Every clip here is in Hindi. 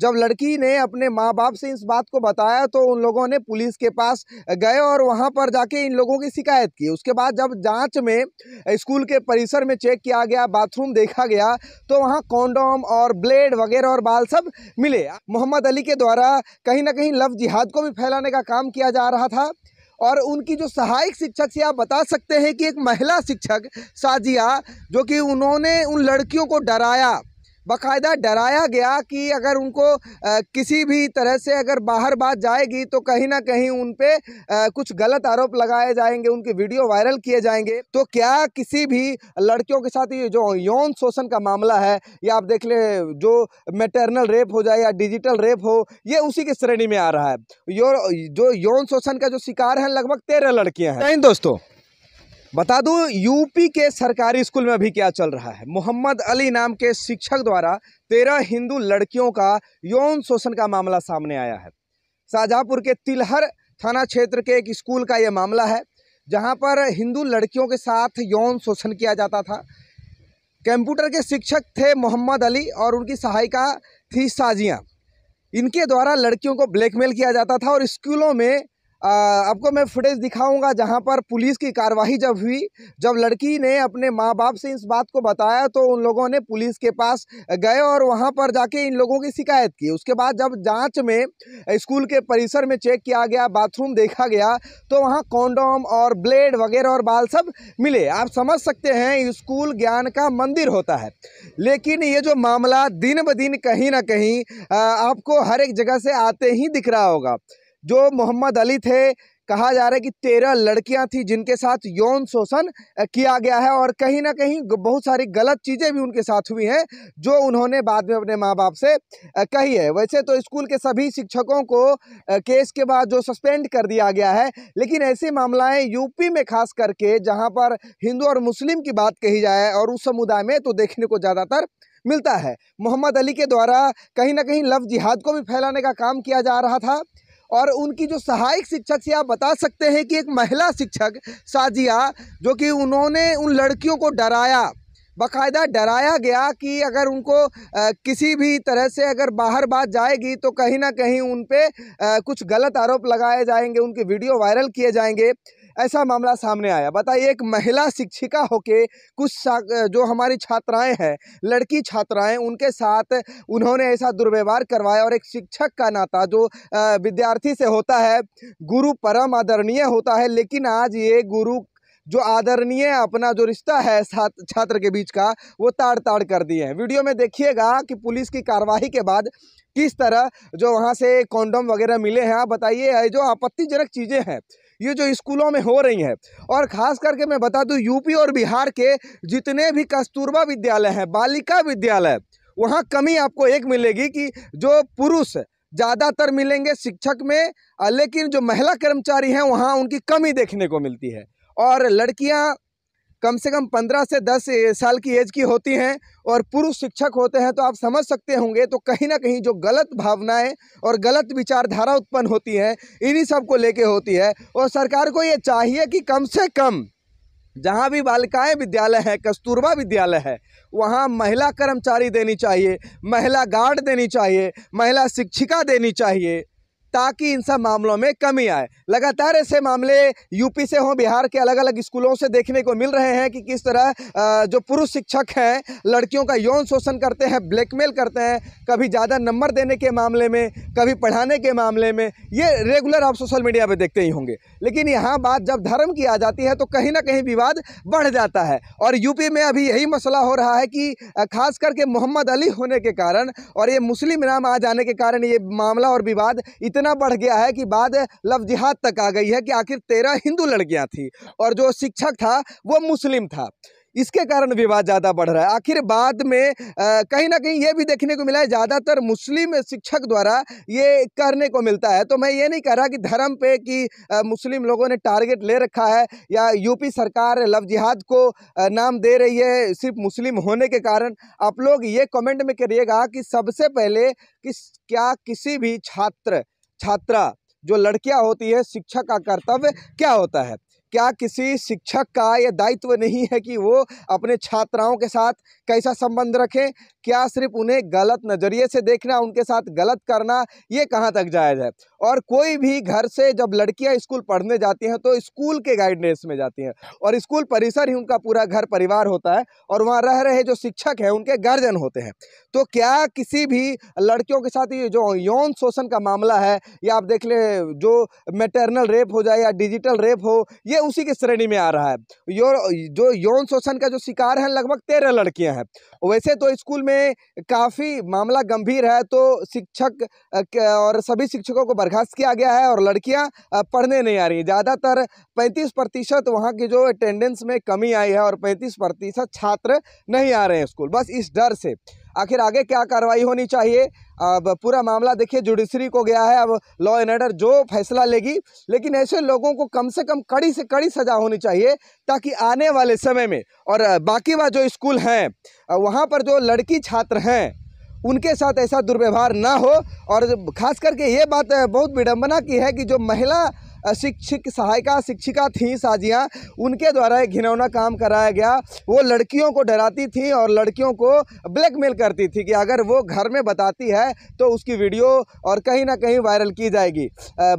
जब लड़की ने अपने माँ बाप से इस बात को बताया तो उन लोगों ने पुलिस के पास गए और वहाँ पर जाके इन लोगों की शिकायत की उसके बाद जब जांच में स्कूल के परिसर में चेक किया गया बाथरूम देखा गया तो वहाँ कॉन्डोम और ब्लेड वगैरह और बाल सब मिले मोहम्मद अली के द्वारा कहीं ना कहीं लव जिहाद को भी फैलाने का काम किया जा रहा था और उनकी जो सहायक शिक्षक से आप बता सकते हैं कि एक महिला शिक्षक साजिया जो कि उन्होंने उन लड़कियों को डराया बाकायदा डराया गया कि अगर उनको किसी भी तरह से अगर बाहर बात जाएगी तो कहीं ना कहीं उन पर कुछ गलत आरोप लगाए जाएंगे उनके वीडियो वायरल किए जाएंगे तो क्या किसी भी लड़कियों के साथ ये जो यौन शोषण का मामला है या आप देख ले जो मेटर्नल रेप हो जाए या डिजिटल रेप हो ये उसी की श्रेणी में आ रहा है यो, जो यौन शोषण का जो शिकार है लगभग तेरह लड़कियाँ हैं दोस्तों बता दूं यूपी के सरकारी स्कूल में अभी क्या चल रहा है मोहम्मद अली नाम के शिक्षक द्वारा तेरह हिंदू लड़कियों का यौन शोषण का मामला सामने आया है शाहजहाँपुर के तिलहर थाना क्षेत्र के एक स्कूल का यह मामला है जहां पर हिंदू लड़कियों के साथ यौन शोषण किया जाता था कंप्यूटर के शिक्षक थे मोहम्मद अली और उनकी सहायिका थी साजिया इनके द्वारा लड़कियों को ब्लैकमेल किया जाता था और स्कूलों में आपको मैं फुटेज दिखाऊंगा जहां पर पुलिस की कार्रवाई जब हुई जब लड़की ने अपने माँ बाप से इस बात को बताया तो उन लोगों ने पुलिस के पास गए और वहां पर जाके इन लोगों की शिकायत की उसके बाद जब जांच में स्कूल के परिसर में चेक किया गया बाथरूम देखा गया तो वहाँ कॉन्डोम और ब्लेड वगैरह और बाल सब मिले आप समझ सकते हैं स्कूल ज्ञान का मंदिर होता है लेकिन ये जो मामला दिन ब दिन कहीं ना कहीं आपको हर एक जगह से आते ही दिख रहा होगा जो मोहम्मद अली थे कहा जा रहा है कि तेरह लड़कियां थी जिनके साथ यौन शोषण किया गया है और कहीं ना कहीं बहुत सारी गलत चीज़ें भी उनके साथ हुई हैं जो उन्होंने बाद में अपने माँ बाप से कही है वैसे तो स्कूल के सभी शिक्षकों को केस के बाद जो सस्पेंड कर दिया गया है लेकिन ऐसे मामलाएं यूपी में खास करके जहाँ पर हिंदू और मुस्लिम की बात कही जाए और उस समुदाय में तो देखने को ज़्यादातर मिलता है मोहम्मद अली के द्वारा कहीं ना कहीं लव जिहाद को भी फैलाने का काम किया जा रहा था और उनकी जो सहायक शिक्षक से आप बता सकते हैं कि एक महिला शिक्षक साजिया जो कि उन्होंने उन लड़कियों को डराया बाकायदा डराया गया कि अगर उनको आ, किसी भी तरह से अगर बाहर बात जाएगी तो कहीं ना कहीं उन पर कुछ गलत आरोप लगाए जाएंगे उनके वीडियो वायरल किए जाएंगे ऐसा मामला सामने आया बताइए एक महिला शिक्षिका होके कुछ जो हमारी छात्राएं हैं लड़की छात्राएं उनके साथ उन्होंने ऐसा दुर्व्यवहार करवाया और एक शिक्षक का नाता जो विद्यार्थी से होता है गुरु परम आदरणीय होता है लेकिन आज ये गुरु जो आदरणीय अपना जो रिश्ता है छात्र के बीच का वो ताड़ ताड़ कर दिए हैं वीडियो में देखिएगा कि पुलिस की कार्रवाई के बाद किस तरह जो वहाँ से कॉन्डम वगैरह मिले हैं आप बताइए जो आपत्तिजनक चीज़ें हैं ये जो स्कूलों में हो रही हैं और ख़ास करके मैं बता दूँ यूपी और बिहार के जितने भी कस्तूरबा विद्यालय हैं बालिका विद्यालय वहाँ कमी आपको एक मिलेगी कि जो पुरुष ज़्यादातर मिलेंगे शिक्षक में लेकिन जो महिला कर्मचारी हैं वहाँ उनकी कमी देखने को मिलती है और लड़कियाँ कम से कम पंद्रह से दस साल की एज की होती हैं और पुरुष शिक्षक होते हैं तो आप समझ सकते होंगे तो कहीं ना कहीं जो गलत भावनाएं और गलत विचारधारा उत्पन्न होती हैं इन्हीं सब को लेके होती है और सरकार को ये चाहिए कि कम से कम जहाँ भी बालिकाएं विद्यालय है कस्तूरबा विद्यालय है वहाँ महिला कर्मचारी देनी चाहिए महिला गार्ड देनी चाहिए महिला शिक्षिका देनी चाहिए ताकि इन सब मामलों में कमी आए लगातार ऐसे मामले यूपी से हों बिहार के अलग अलग स्कूलों से देखने को मिल रहे हैं कि किस तरह जो पुरुष शिक्षक हैं लड़कियों का यौन शोषण करते हैं ब्लैकमेल करते हैं कभी ज़्यादा नंबर देने के मामले में कभी पढ़ाने के मामले में ये रेगुलर आप सोशल मीडिया पर देखते ही होंगे लेकिन यहाँ बात जब धर्म की आ जाती है तो कहीं ना कहीं विवाद बढ़ जाता है और यूपी में अभी यही मसला हो रहा है कि खास करके मोहम्मद अली होने के कारण और ये मुस्लिम नाम आ जाने के कारण ये मामला और विवाद इतना इतना बढ़ गया है कि बाद लव जिहाद तक आ गई है कि आखिर तेरह हिंदू लड़कियाँ थी और जो शिक्षक था वो मुस्लिम था इसके कारण विवाद ज़्यादा बढ़ रहा है आखिर बाद में कहीं ना कहीं ये भी देखने को मिला है ज़्यादातर मुस्लिम शिक्षक द्वारा ये करने को मिलता है तो मैं ये नहीं कह रहा कि धर्म पे कि मुस्लिम लोगों ने टारगेट ले रखा है या यूपी सरकार लव जिहाद को नाम दे रही है सिर्फ मुस्लिम होने के कारण आप लोग ये कमेंट में करिएगा कि सबसे पहले किस क्या किसी भी छात्र छात्रा जो लड़कियां होती है शिक्षा का कर्तव्य क्या होता है क्या किसी शिक्षक का यह दायित्व नहीं है कि वो अपने छात्राओं के साथ कैसा संबंध रखें क्या सिर्फ उन्हें गलत नज़रिए से देखना उनके साथ गलत करना ये कहाँ तक जायज़ है और कोई भी घर से जब लड़कियां स्कूल पढ़ने जाती हैं तो स्कूल के गाइडनेस में जाती हैं और स्कूल परिसर ही उनका पूरा घर परिवार होता है और वहाँ रह रहे जो शिक्षक हैं उनके गार्जियन होते हैं तो क्या किसी भी लड़कियों के साथ ये जो यौन शोषण का मामला है या आप देख लें जो मेटर्नल रेप हो जाए या डिजिटल रेप हो ये उसी की श्रेणी में आ रहा है यो जो यौन शोषण का जो शिकार है लगभग तेरह लड़कियां हैं वैसे तो स्कूल में काफ़ी मामला गंभीर है तो शिक्षक और सभी शिक्षकों को बर्खास्त किया गया है और लड़कियां पढ़ने नहीं आ रही ज़्यादातर पैंतीस प्रतिशत वहाँ की जो अटेंडेंस में कमी आई है और पैंतीस प्रतिशत छात्र नहीं आ रहे हैं स्कूल बस इस डर से आखिर आगे क्या कार्रवाई होनी चाहिए अब पूरा मामला देखिए जुडिशरी को गया है अब लॉ एंड ऑर्डर जो फैसला लेगी लेकिन ऐसे लोगों को कम से कम कड़ी से कड़ी सज़ा होनी चाहिए ताकि आने वाले समय में और बाकी वह जो स्कूल हैं वहाँ पर जो लड़की छात्र हैं उनके साथ ऐसा दुर्व्यवहार ना हो और ख़ास करके ये बात बहुत विडम्बना की है कि जो महिला शिक्षक सहायिका शिक्षिका थी साजियाँ उनके द्वारा एक घिनौना काम कराया गया वो लड़कियों को डराती थी और लड़कियों को ब्लैकमेल करती थी कि अगर वो घर में बताती है तो उसकी वीडियो और कहीं ना कहीं वायरल की जाएगी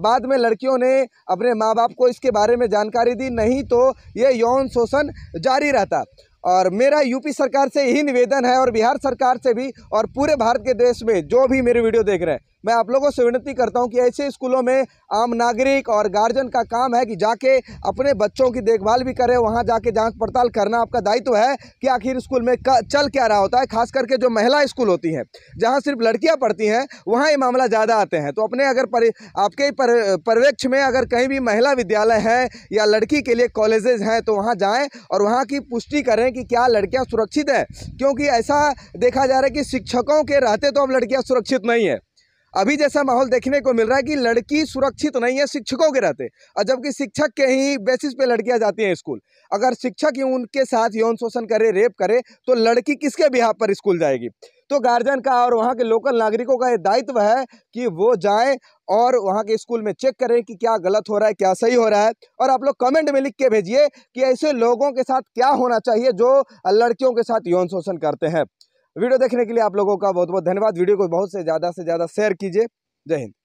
बाद में लड़कियों ने अपने माँ बाप को इसके बारे में जानकारी दी नहीं तो ये यौन शोषण जारी रहता और मेरा यूपी सरकार से यही निवेदन है और बिहार सरकार से भी और पूरे भारत के देश में जो भी मेरी वीडियो देख रहे हैं मैं आप लोगों से विनती करता हूँ कि ऐसे स्कूलों में आम नागरिक और गार्जियन का काम है कि जाके अपने बच्चों की देखभाल भी करें वहाँ जाके जांच पड़ताल करना आपका दायित्व है कि आखिर स्कूल में चल क्या रहा होता है खास करके जो महिला स्कूल होती हैं जहाँ सिर्फ लड़कियाँ पढ़ती हैं वहाँ ये मामला ज़्यादा आते हैं तो अपने अगर पर, आपके पर, परिवेक्ष में अगर कहीं भी महिला विद्यालय है या लड़की के लिए कॉलेजेज हैं तो वहाँ जाएँ और वहाँ की पुष्टि करें कि क्या लड़कियाँ सुरक्षित हैं क्योंकि ऐसा देखा जा रहा है कि शिक्षकों के रहते तो अब लड़कियाँ सुरक्षित नहीं है अभी जैसा माहौल देखने को मिल रहा है कि लड़की सुरक्षित तो नहीं है शिक्षकों के रहते और जबकि शिक्षक के ही बेसिस पे लड़कियां जाती हैं स्कूल अगर शिक्षक ही उनके साथ यौन शोषण करे रेप करे तो लड़की किसके बिहार पर स्कूल जाएगी तो गार्जियन का और वहाँ के लोकल नागरिकों का ये दायित्व है कि वो जाएँ और वहाँ के स्कूल में चेक करें कि क्या गलत हो रहा है क्या सही हो रहा है और आप लोग कमेंट में लिख के भेजिए कि ऐसे लोगों के साथ क्या होना चाहिए जो लड़कियों के साथ यौन शोषण करते हैं वीडियो देखने के लिए आप लोगों का बहुत बहुत धन्यवाद वीडियो को बहुत से ज़्यादा से ज़्यादा शेयर कीजिए जय हिंद